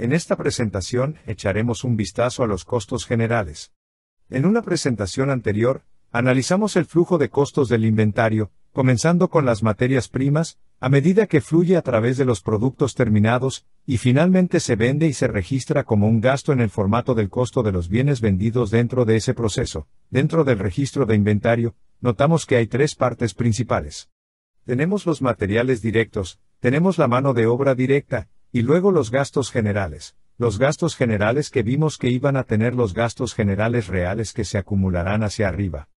En esta presentación echaremos un vistazo a los costos generales. En una presentación anterior, analizamos el flujo de costos del inventario, comenzando con las materias primas, a medida que fluye a través de los productos terminados, y finalmente se vende y se registra como un gasto en el formato del costo de los bienes vendidos dentro de ese proceso. Dentro del registro de inventario, notamos que hay tres partes principales. Tenemos los materiales directos, tenemos la mano de obra directa, y luego los gastos generales, los gastos generales que vimos que iban a tener los gastos generales reales que se acumularán hacia arriba.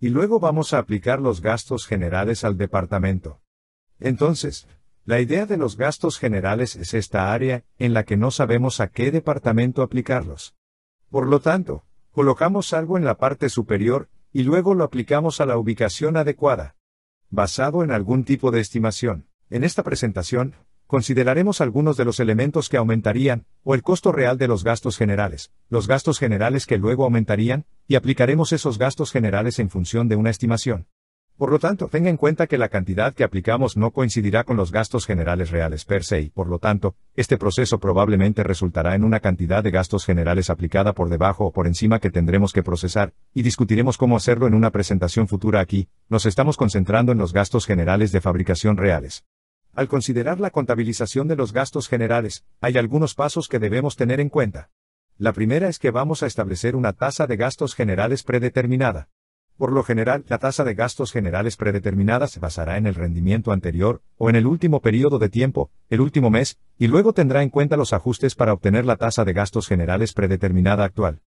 Y luego vamos a aplicar los gastos generales al departamento. Entonces, la idea de los gastos generales es esta área en la que no sabemos a qué departamento aplicarlos. Por lo tanto, colocamos algo en la parte superior, y luego lo aplicamos a la ubicación adecuada, basado en algún tipo de estimación. En esta presentación, consideraremos algunos de los elementos que aumentarían, o el costo real de los gastos generales, los gastos generales que luego aumentarían, y aplicaremos esos gastos generales en función de una estimación. Por lo tanto, tenga en cuenta que la cantidad que aplicamos no coincidirá con los gastos generales reales per se y, por lo tanto, este proceso probablemente resultará en una cantidad de gastos generales aplicada por debajo o por encima que tendremos que procesar, y discutiremos cómo hacerlo en una presentación futura aquí, nos estamos concentrando en los gastos generales de fabricación reales. Al considerar la contabilización de los gastos generales, hay algunos pasos que debemos tener en cuenta. La primera es que vamos a establecer una tasa de gastos generales predeterminada. Por lo general, la tasa de gastos generales predeterminada se basará en el rendimiento anterior, o en el último periodo de tiempo, el último mes, y luego tendrá en cuenta los ajustes para obtener la tasa de gastos generales predeterminada actual.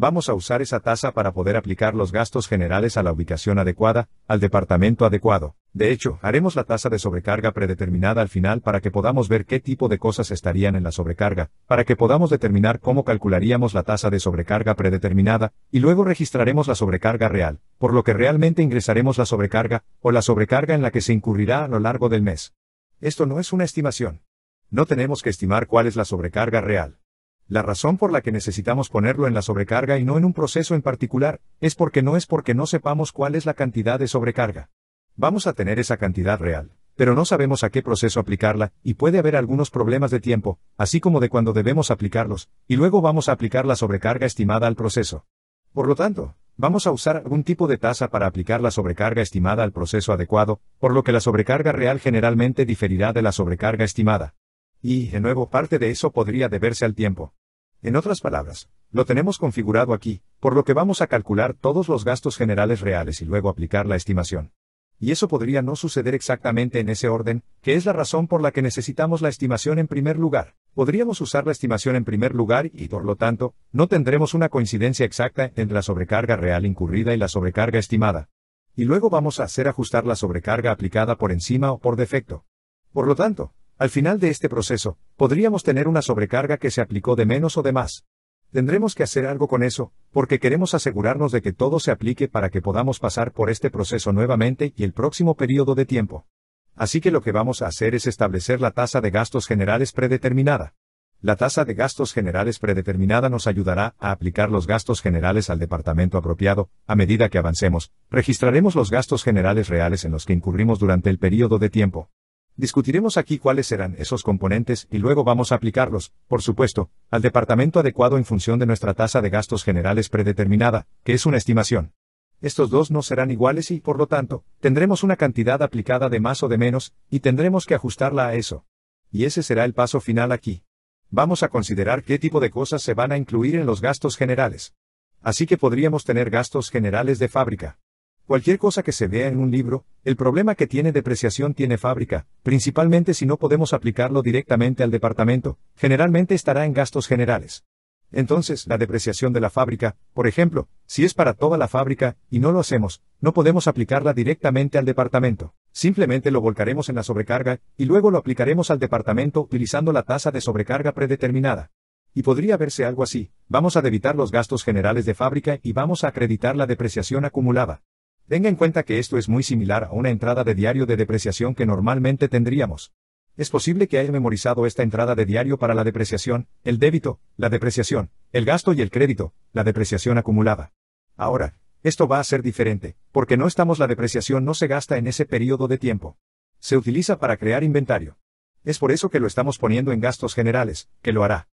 Vamos a usar esa tasa para poder aplicar los gastos generales a la ubicación adecuada, al departamento adecuado. De hecho, haremos la tasa de sobrecarga predeterminada al final para que podamos ver qué tipo de cosas estarían en la sobrecarga, para que podamos determinar cómo calcularíamos la tasa de sobrecarga predeterminada, y luego registraremos la sobrecarga real, por lo que realmente ingresaremos la sobrecarga, o la sobrecarga en la que se incurrirá a lo largo del mes. Esto no es una estimación. No tenemos que estimar cuál es la sobrecarga real. La razón por la que necesitamos ponerlo en la sobrecarga y no en un proceso en particular, es porque no es porque no sepamos cuál es la cantidad de sobrecarga. Vamos a tener esa cantidad real, pero no sabemos a qué proceso aplicarla, y puede haber algunos problemas de tiempo, así como de cuando debemos aplicarlos, y luego vamos a aplicar la sobrecarga estimada al proceso. Por lo tanto, vamos a usar algún tipo de tasa para aplicar la sobrecarga estimada al proceso adecuado, por lo que la sobrecarga real generalmente diferirá de la sobrecarga estimada. Y, de nuevo, parte de eso podría deberse al tiempo. En otras palabras, lo tenemos configurado aquí, por lo que vamos a calcular todos los gastos generales reales y luego aplicar la estimación. Y eso podría no suceder exactamente en ese orden, que es la razón por la que necesitamos la estimación en primer lugar. Podríamos usar la estimación en primer lugar y, por lo tanto, no tendremos una coincidencia exacta entre la sobrecarga real incurrida y la sobrecarga estimada. Y luego vamos a hacer ajustar la sobrecarga aplicada por encima o por defecto. Por lo tanto, al final de este proceso, podríamos tener una sobrecarga que se aplicó de menos o de más. Tendremos que hacer algo con eso, porque queremos asegurarnos de que todo se aplique para que podamos pasar por este proceso nuevamente y el próximo periodo de tiempo. Así que lo que vamos a hacer es establecer la tasa de gastos generales predeterminada. La tasa de gastos generales predeterminada nos ayudará a aplicar los gastos generales al departamento apropiado. A medida que avancemos, registraremos los gastos generales reales en los que incurrimos durante el periodo de tiempo. Discutiremos aquí cuáles serán esos componentes y luego vamos a aplicarlos, por supuesto, al departamento adecuado en función de nuestra tasa de gastos generales predeterminada, que es una estimación. Estos dos no serán iguales y, por lo tanto, tendremos una cantidad aplicada de más o de menos, y tendremos que ajustarla a eso. Y ese será el paso final aquí. Vamos a considerar qué tipo de cosas se van a incluir en los gastos generales. Así que podríamos tener gastos generales de fábrica. Cualquier cosa que se vea en un libro, el problema que tiene depreciación tiene fábrica, principalmente si no podemos aplicarlo directamente al departamento, generalmente estará en gastos generales. Entonces, la depreciación de la fábrica, por ejemplo, si es para toda la fábrica, y no lo hacemos, no podemos aplicarla directamente al departamento. Simplemente lo volcaremos en la sobrecarga, y luego lo aplicaremos al departamento utilizando la tasa de sobrecarga predeterminada. Y podría verse algo así, vamos a debitar los gastos generales de fábrica y vamos a acreditar la depreciación acumulada. Tenga en cuenta que esto es muy similar a una entrada de diario de depreciación que normalmente tendríamos. Es posible que haya memorizado esta entrada de diario para la depreciación, el débito, la depreciación, el gasto y el crédito, la depreciación acumulada. Ahora, esto va a ser diferente, porque no estamos la depreciación no se gasta en ese periodo de tiempo. Se utiliza para crear inventario. Es por eso que lo estamos poniendo en gastos generales, que lo hará.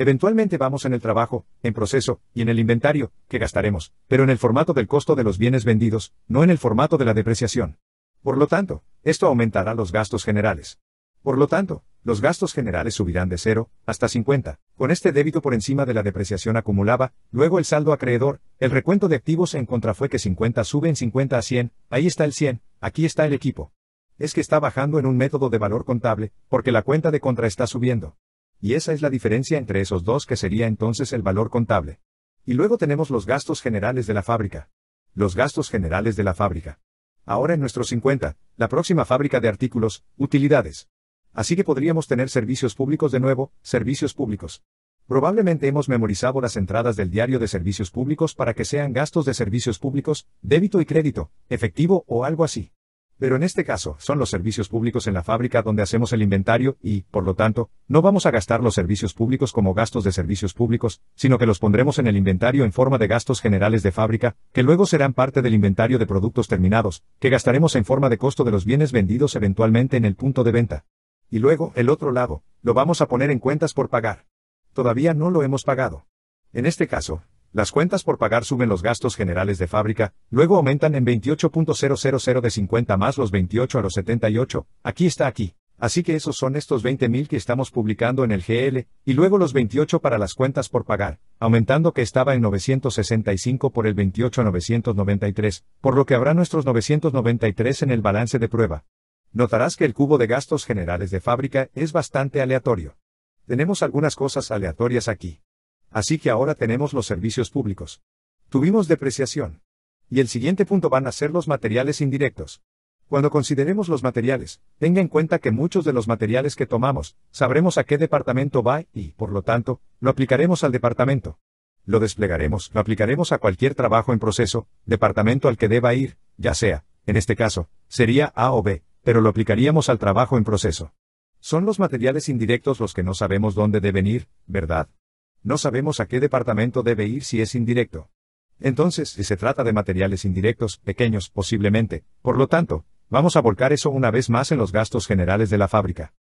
Eventualmente vamos en el trabajo, en proceso, y en el inventario, que gastaremos, pero en el formato del costo de los bienes vendidos, no en el formato de la depreciación. Por lo tanto, esto aumentará los gastos generales. Por lo tanto, los gastos generales subirán de 0 hasta 50, con este débito por encima de la depreciación acumulaba, luego el saldo acreedor, el recuento de activos en contra fue que 50 sube en 50 a 100, ahí está el 100, aquí está el equipo. Es que está bajando en un método de valor contable, porque la cuenta de contra está subiendo. Y esa es la diferencia entre esos dos que sería entonces el valor contable. Y luego tenemos los gastos generales de la fábrica. Los gastos generales de la fábrica. Ahora en nuestros 50, la próxima fábrica de artículos, utilidades. Así que podríamos tener servicios públicos de nuevo, servicios públicos. Probablemente hemos memorizado las entradas del diario de servicios públicos para que sean gastos de servicios públicos, débito y crédito, efectivo o algo así. Pero en este caso, son los servicios públicos en la fábrica donde hacemos el inventario y, por lo tanto, no vamos a gastar los servicios públicos como gastos de servicios públicos, sino que los pondremos en el inventario en forma de gastos generales de fábrica, que luego serán parte del inventario de productos terminados, que gastaremos en forma de costo de los bienes vendidos eventualmente en el punto de venta. Y luego, el otro lado, lo vamos a poner en cuentas por pagar. Todavía no lo hemos pagado. En este caso, las cuentas por pagar suben los gastos generales de fábrica, luego aumentan en 28.000 de 50 más los 28 a los 78, aquí está aquí. Así que esos son estos 20.000 que estamos publicando en el GL, y luego los 28 para las cuentas por pagar, aumentando que estaba en 965 por el 28 a 993, por lo que habrá nuestros 993 en el balance de prueba. Notarás que el cubo de gastos generales de fábrica es bastante aleatorio. Tenemos algunas cosas aleatorias aquí. Así que ahora tenemos los servicios públicos. Tuvimos depreciación. Y el siguiente punto van a ser los materiales indirectos. Cuando consideremos los materiales, tenga en cuenta que muchos de los materiales que tomamos, sabremos a qué departamento va y, por lo tanto, lo aplicaremos al departamento. Lo desplegaremos, lo aplicaremos a cualquier trabajo en proceso, departamento al que deba ir, ya sea, en este caso, sería A o B, pero lo aplicaríamos al trabajo en proceso. Son los materiales indirectos los que no sabemos dónde deben ir, ¿verdad? No sabemos a qué departamento debe ir si es indirecto. Entonces, si se trata de materiales indirectos, pequeños, posiblemente, por lo tanto, vamos a volcar eso una vez más en los gastos generales de la fábrica.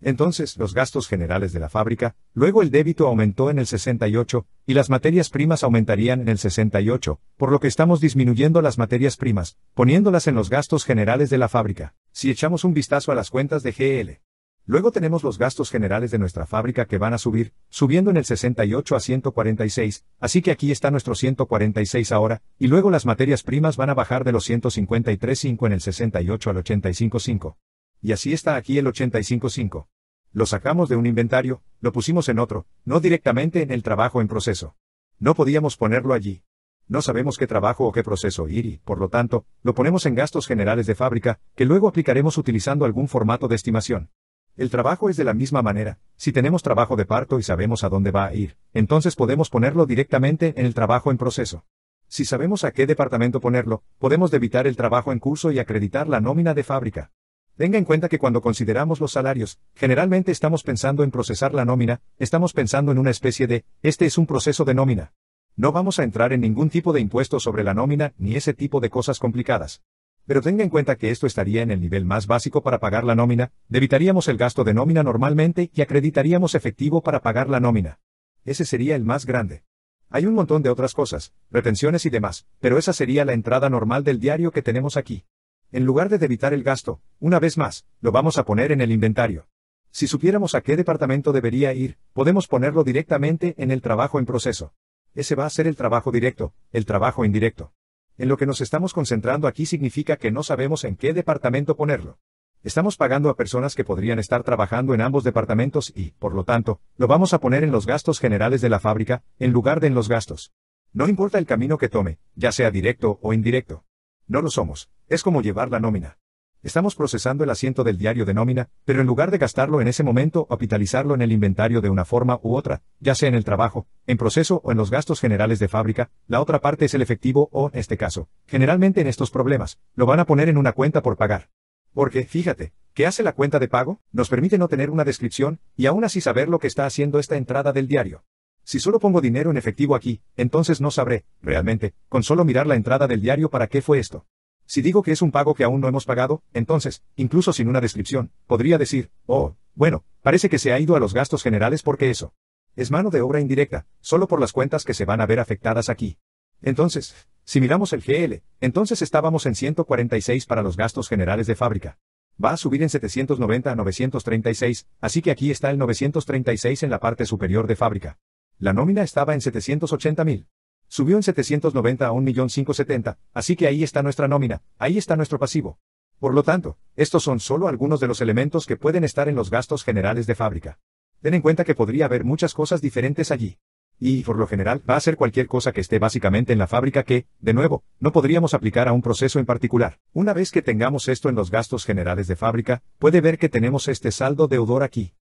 Entonces, los gastos generales de la fábrica, luego el débito aumentó en el 68, y las materias primas aumentarían en el 68, por lo que estamos disminuyendo las materias primas, poniéndolas en los gastos generales de la fábrica. Si echamos un vistazo a las cuentas de GL, Luego tenemos los gastos generales de nuestra fábrica que van a subir, subiendo en el 68 a 146, así que aquí está nuestro 146 ahora, y luego las materias primas van a bajar de los 153.5 en el 68 al 85.5. Y así está aquí el 85.5. Lo sacamos de un inventario, lo pusimos en otro, no directamente en el trabajo en proceso. No podíamos ponerlo allí. No sabemos qué trabajo o qué proceso ir y, por lo tanto, lo ponemos en gastos generales de fábrica, que luego aplicaremos utilizando algún formato de estimación. El trabajo es de la misma manera. Si tenemos trabajo de parto y sabemos a dónde va a ir, entonces podemos ponerlo directamente en el trabajo en proceso. Si sabemos a qué departamento ponerlo, podemos debitar el trabajo en curso y acreditar la nómina de fábrica. Tenga en cuenta que cuando consideramos los salarios, generalmente estamos pensando en procesar la nómina, estamos pensando en una especie de, este es un proceso de nómina. No vamos a entrar en ningún tipo de impuesto sobre la nómina ni ese tipo de cosas complicadas. Pero tenga en cuenta que esto estaría en el nivel más básico para pagar la nómina, debitaríamos el gasto de nómina normalmente y acreditaríamos efectivo para pagar la nómina. Ese sería el más grande. Hay un montón de otras cosas, retenciones y demás, pero esa sería la entrada normal del diario que tenemos aquí. En lugar de debitar el gasto, una vez más, lo vamos a poner en el inventario. Si supiéramos a qué departamento debería ir, podemos ponerlo directamente en el trabajo en proceso. Ese va a ser el trabajo directo, el trabajo indirecto. En lo que nos estamos concentrando aquí significa que no sabemos en qué departamento ponerlo. Estamos pagando a personas que podrían estar trabajando en ambos departamentos y, por lo tanto, lo vamos a poner en los gastos generales de la fábrica, en lugar de en los gastos. No importa el camino que tome, ya sea directo o indirecto. No lo somos, es como llevar la nómina. Estamos procesando el asiento del diario de nómina, pero en lugar de gastarlo en ese momento o capitalizarlo en el inventario de una forma u otra, ya sea en el trabajo, en proceso o en los gastos generales de fábrica, la otra parte es el efectivo o, en este caso, generalmente en estos problemas, lo van a poner en una cuenta por pagar. Porque, fíjate, ¿qué hace la cuenta de pago? Nos permite no tener una descripción y aún así saber lo que está haciendo esta entrada del diario. Si solo pongo dinero en efectivo aquí, entonces no sabré, realmente, con solo mirar la entrada del diario para qué fue esto. Si digo que es un pago que aún no hemos pagado, entonces, incluso sin una descripción, podría decir, oh, bueno, parece que se ha ido a los gastos generales porque eso es mano de obra indirecta, solo por las cuentas que se van a ver afectadas aquí. Entonces, si miramos el GL, entonces estábamos en 146 para los gastos generales de fábrica. Va a subir en 790 a 936, así que aquí está el 936 en la parte superior de fábrica. La nómina estaba en 780 mil. Subió en 790 a 1.570, así que ahí está nuestra nómina, ahí está nuestro pasivo. Por lo tanto, estos son solo algunos de los elementos que pueden estar en los gastos generales de fábrica. Ten en cuenta que podría haber muchas cosas diferentes allí. Y, por lo general, va a ser cualquier cosa que esté básicamente en la fábrica que, de nuevo, no podríamos aplicar a un proceso en particular. Una vez que tengamos esto en los gastos generales de fábrica, puede ver que tenemos este saldo deudor aquí.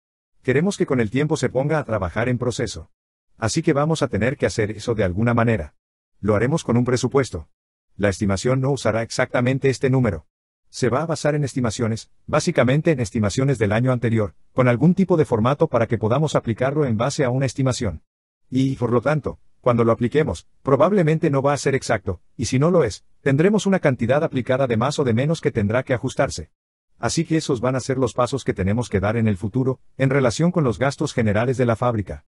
Queremos que con el tiempo se ponga a trabajar en proceso. Así que vamos a tener que hacer eso de alguna manera. Lo haremos con un presupuesto. La estimación no usará exactamente este número. Se va a basar en estimaciones, básicamente en estimaciones del año anterior, con algún tipo de formato para que podamos aplicarlo en base a una estimación. Y, por lo tanto, cuando lo apliquemos, probablemente no va a ser exacto, y si no lo es, tendremos una cantidad aplicada de más o de menos que tendrá que ajustarse. Así que esos van a ser los pasos que tenemos que dar en el futuro, en relación con los gastos generales de la fábrica.